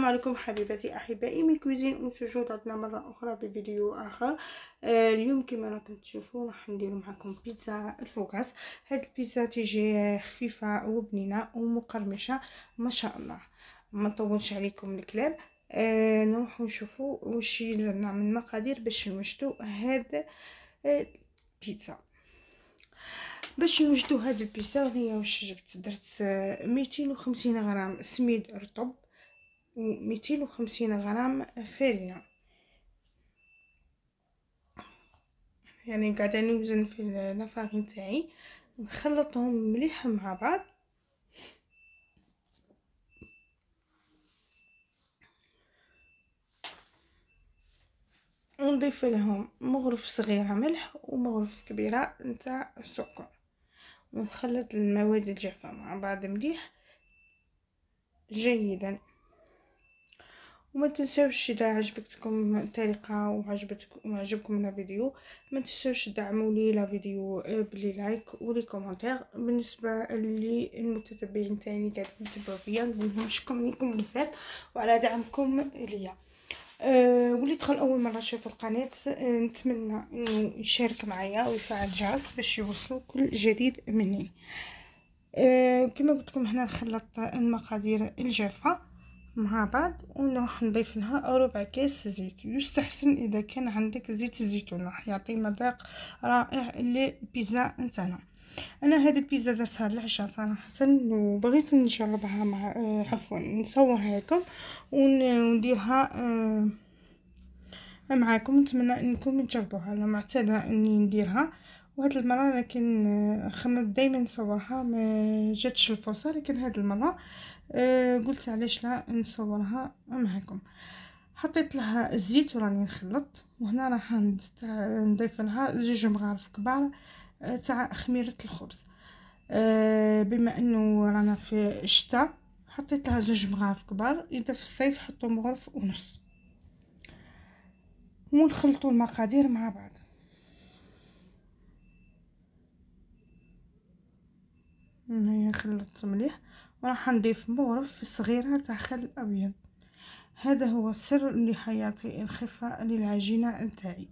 السلام عليكم حبيباتي احبائي من كوزين ام سجود عندنا مره اخرى بفيديو اخر آه، اليوم كما راكم تشوفوا راح ندير معكم بيتزا الفوكاس هاد البيتزا تيجي خفيفه وبنينه ومقرمشه ما شاء الله ما نطولش عليكم الكلام آه، نروح نشوفوا واش يلزمنا من مقادير باش نوجدوا هاد آه، البيتزا باش نوجدو هاد البيتزا هي واش جبت درت ميتين وخمسين غرام سميد رطب وميتين وخمسين غرام فارينة يعني قاعدة نوزن في لافارين نتاعي نخلطهم مليح مع بعض ونضيف لهم مغرف صغيرة ملح ومغرف كبيرة نتاع السكر ونخلط المواد الجافة مع بعض مليح جيدا وما تنساوش اذا عجبتكم الطريقه وعجبتكم عجبكم الفيديو ما تنساوش تدعموا لي لا فيديو آه، بلي لايك ولي كومونتير بالنسبه للمتتبعين تاعي قاعد يتبعوا فيا نقولهم شكرا لكم بزاف وعلى دعمكم ليا أه واللي دخل اول مره شاف القناه أه نتمنى انه يشارك معايا ويفعل الجرس باش يوصلوا كل جديد مني أه كما قلت لكم هنا نخلط المقادير الجافه مع بعض ونروح نضيف لها ربع كاس زيت يستحسن اذا كان عندك زيت الزيتون راح يعطي مذاق رائع للبيتزا نتاعنا انا هذه البيتزا درتها للعشاء صراحه وبغيت نجربها مع آه، عفوا نصورها لكم ونديرها آه معاكم نتمنى انكم تجربوها انا معتاده اني نديرها وهاد المره لكن آه، خممت دائما نصورها ما جاتش الفرصه لكن هاد المره آه، قلت علاش لا نصورها معكم حطيت لها الزيت وراني نخلط وهنا راح نضيف لها زوج مغارف كبار آه، تاع خميره الخبز بما انه رانا في الشتاء حطيت لها زوج مغارف كبار اذا في الصيف حطوا مغرف ونص ونخلطوا المقادير مع بعض يعني خلطت مليح وراح نضيف مغرف صغيره تاع خل ابيض هذا هو سر لحياتي الخفة للعجينه نتاعي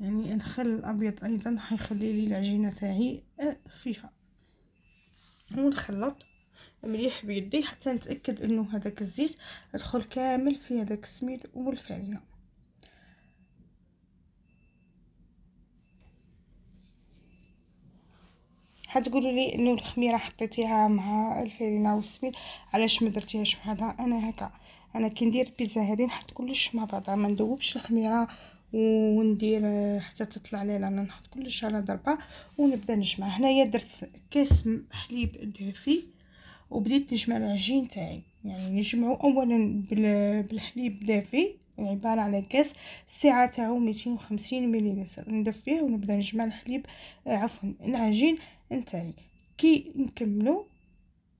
يعني الخل الابيض ايضا حيخلي لي العجينه تاعي خفيفه ونخلط مليح بيدي حتى نتاكد انه هذاك الزيت يدخل كامل في هذاك السميد والفرينه حتقولوا لي انه الخميره حطيتيها مع الفرينه والسميد علاش ما درتيهاش وحدها انا هكا انا كي ندير بيتزا هذه نحط كلش مع بعضها ما ندوبش الخميره وندير حتى تطلع لي انا نحط كلش على ضربه ونبدا نجمع هنايا درت كاس حليب دافي وبديت نجمع العجين تاعي يعني نجمعو اولا بالحليب دافي عبارة على كاس الساعة تاعو ميتين وخمسين مليلتر ندفيه ونبدا نجمع الحليب آه، عفوا العجين نتاعي كي نكملو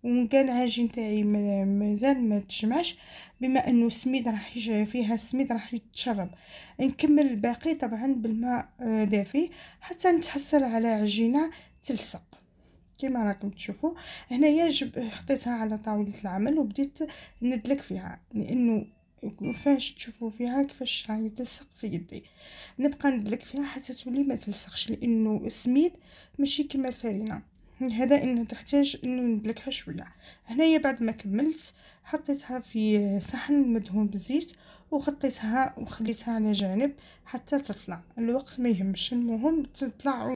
وإن كان العجين تاعي مازال ما تجمعش بما انه السميد راح فيها السميد راح يتشرب نكمل الباقي طبعا بالماء آه، دافي حتى نتحصل على عجينه تلصق كما راكم تشوفوا هنايا حطيتها على طاوله العمل وبديت ندلك فيها لانه وفاش تشوفوا فيها كيفاش راهي تلصق في يدي نبقى ندلك فيها حتى تولي ما تلصقش لانه السميد ماشي كما الفرينه هذا انه تحتاج انه ندلكها شويه هنايا بعد ما كملت حطيتها في صحن مدهون بالزيت وغطيتها وخليتها على جانب حتى تطلع الوقت ما يهمش المهم تطلع